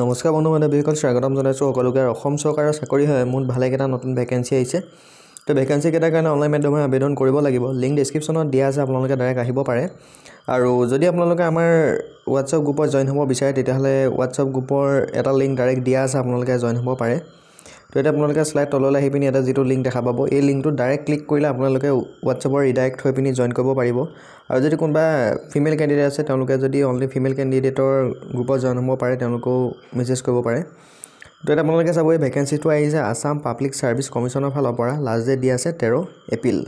নমস্কাৰ বন্ধু বান্ধৱীসকল স্বাগতম জনাইছোঁ সকলোকে অসম চৰকাৰৰ চাকৰি হয় মোৰ ভালেকেইটা নতুন ভেকেঞ্চি আহিছে তো ভেকেঞ্চিকেইটাৰ কাৰণে অনলাইন মাধ্যমে আবেদন কৰিব লাগিব লিংক ডিছক্ৰিপশ্যনত দিয়া আছে আপোনালোকে ডাইৰেক্ট আহিব পাৰে আৰু যদি আপোনালোকে আমাৰ হোৱাটছআপ গ্ৰুপত জইন হ'ব বিচাৰে তেতিয়াহ'লে হোৱাটছআপ গ্ৰুপৰ এটা লিংক ডাইৰেক্ট দিয়া আছে আপোনালোকে জইন হ'ব পাৰে তো এতিয়া আপোনালোকে শ্লাইড তললৈ আহি পিনি এটা যিটো লিংক দেখা পাব এই লিংকটো ডাইৰেক্ট ক্লিক কৰিলে আপোনালোকে হোৱাটছএপৰ ইডাইৰেক্ট হৈ পিনি জইন কৰিব পাৰিব আৰু যদি কোনোবা ফিমেল কেণ্ডিডেট আছে তেওঁলোকে যদি অনলি ফিমেল কেণ্ডিডেটৰ গ্ৰুপত জইন হ'ব পাৰে তেওঁলোকেও মেছেজ কৰিব পাৰে তো এতিয়া আপোনালোকে চাব এই ভেকেঞ্চিটো আহিছে আছাম পাব্লিক ছাৰ্ভিচ কমিশ্যনৰ ফালৰ পৰা লাষ্ট ডেট দিয়া আছে তেৰ এপ্ৰিল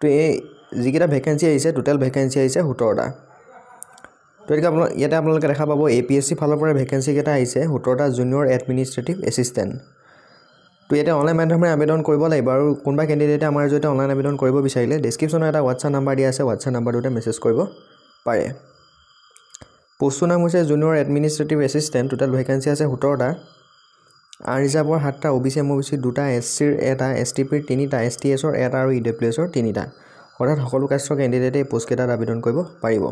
তো এই যিকেইটা ভেকেঞ্চি আহিছে টোটেল ভেকেঞ্চি আহিছে সোতৰটা তো এতিয়া আপোনাৰ ইয়াতে আপোনালোকে দেখা পাব এ পি এছ চি ফালৰ পৰা ভেকেঞ্চিকেইটা আহিছে সোতৰটা জুনিয়ৰ এডমিনিষ্ট্ৰেটিভ এছিষ্টেণ্ট তো ইয়াতে অনলাইন মাধ্যমেৰে আবেদন কৰিব লাগিব আৰু কোনোবা কেণ্ডিডেটে আমাৰ জৰিয়তে অনলাইন আবেদন কৰিব বিচাৰিলে ডিছক্ৰিপশ্যনত এটা হোৱাটছআপ নাম্বাৰ দিয়া আছে হোৱাটছআপ নাম্বাৰটোতে মেছেজ কৰিব পাৰে পোষ্টটোৰ নাম হৈছে junior administrative assistant total vacancy আছে সোতৰটা আৰ ৰিজাৰ্ভৰ সাতটা O' B C M O' B C দুটা এছ চিৰ এটা এছ টি পিৰ তিনিটা এছ টি এছৰ এটা আৰু ই ডব্লিউ এছৰ তিনিটা অৰ্থাৎ সকলো কাষ্টৰ কেণ্ডিডেটে এই পোষ্টকেইটাত আবেদন কৰিব পাৰিব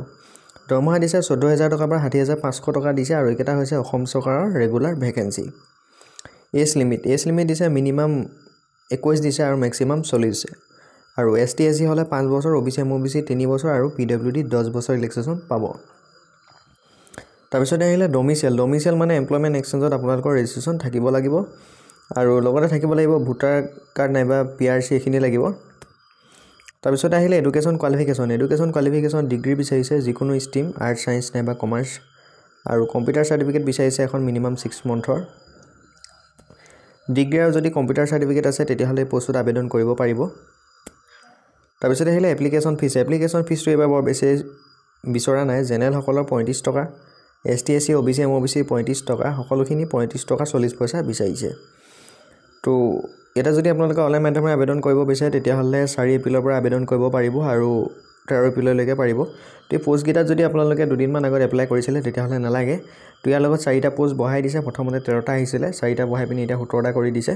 দৰমহা দিছে চৈধ্য হেজাৰ টকাৰ পৰা ষাঠি হেজাৰ পাঁচশ টকা দিছে আৰু এইকেইটা হৈছে অসম চৰকাৰৰ regular vacancy age limit age limit দিছে মিনিমাম একৈছ দিছে আৰু মেক্সিমাম চল্লিছ আৰু এছ টি এছ চি হ'লে পাঁচ বছৰ O' B C M O' B C তিনি বছৰ আৰু পি ডব্লিউ ডি দহ বছৰ ৰিলেক্সেশ্যন পাব তাৰপিছতে আহিলে ডমিচিয়েল ডমিচিয়েল মানে এমপ্লয়মেণ্ট এক্সেঞ্জত আপোনালোকৰ ৰেজিষ্ট্ৰেশ্যন থাকিব লাগিব আৰু লগতে থাকিব লাগিব ভোটাৰ কাৰ্ড নাইবা পি আৰ চি এইখিনি লাগিব তাৰপিছতে আহিলে education qualification education qualification degree বিচাৰিছে যিকোনো ষ্ট্ৰীম আৰ্ট চায়েন্স নাইবা কমাৰ্চ আৰু কম্পিউটাৰ চাৰ্টিফিকেট বিচাৰিছে এখন মিনিমাম ছিক্স মন্থৰ ডিগ্ৰী আৰু যদি কম্পিউটাৰ চাৰ্টিফিকেট আছে তেতিয়াহ'লে এই পষ্টত আবেদন কৰিব পাৰিব তাৰপিছত আহিলে এপ্লিকেশ্যন ফিজ এপ্লিকেশ্যন ফিজটো এইবাৰ বৰ বেছি বিচৰা নাই জেনেৰেলসকলৰ পঁয়ত্ৰিছ টকা S T S C O' B C M O' B C পঁয়ত্ৰিছ টকা সকলোখিনি পঁয়ত্ৰিছ টকা চল্লিছ পইচা বিচাৰিছে তো এতিয়া যদি আপোনালোকে অনলাইন মাধ্যমেৰে আবেদন কৰিব বিচাৰে তেতিয়াহ'লে চাৰি এপ্ৰিলৰ পৰা আবেদন কৰিব পাৰিব আৰু তেৰ এপ্ৰিললৈকে পাৰিব তো এই পোষ্টকেইটা যদি আপোনালোকে দুদিনমান আগত এপ্লাই কৰিছিলে তেতিয়াহ'লে নালাগে তো ইয়াৰ লগত চাৰিটা পোষ্ট বহাই দিছে প্ৰথমতে তেৰটা আহিছিলে চাৰিটা বহাই পিনি এতিয়া সোতৰটা কৰি দিছে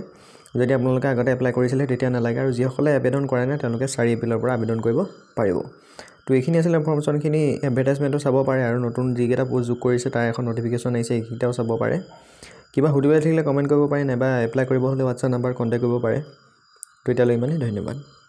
যদি আপোনালোকে আগতে এপ্লাই কৰিছিলে তেতিয়া নালাগে আৰু যিসকলে আবেদন কৰা নাই তেওঁলোকে চাৰি এপ্ৰিলৰ পৰা আবেদন কৰিব পাৰিব তো এইখিনি আছিলে ইনফৰ্মেশ্যনখিনি এডভাৰ্টাইজমেণ্টো চাব পাৰে আৰু নতুন যিকেইটা পোষ্ট যোগ কৰিছে তাৰ এখন ন'টিফিকেশ্যন আহিছে এইকেইটাও চাব পাৰে কিবা সুধিবলৈ থাকিলে কমেণ্ট কৰিব পাৰে নাইবা এপ্লাই কৰিব হ'লে হোৱাটছআপ নাম্বাৰ কণ্টেক্ট কৰিব পাৰে তো এতিয়ালৈ ইমানেই ধন্যবাদ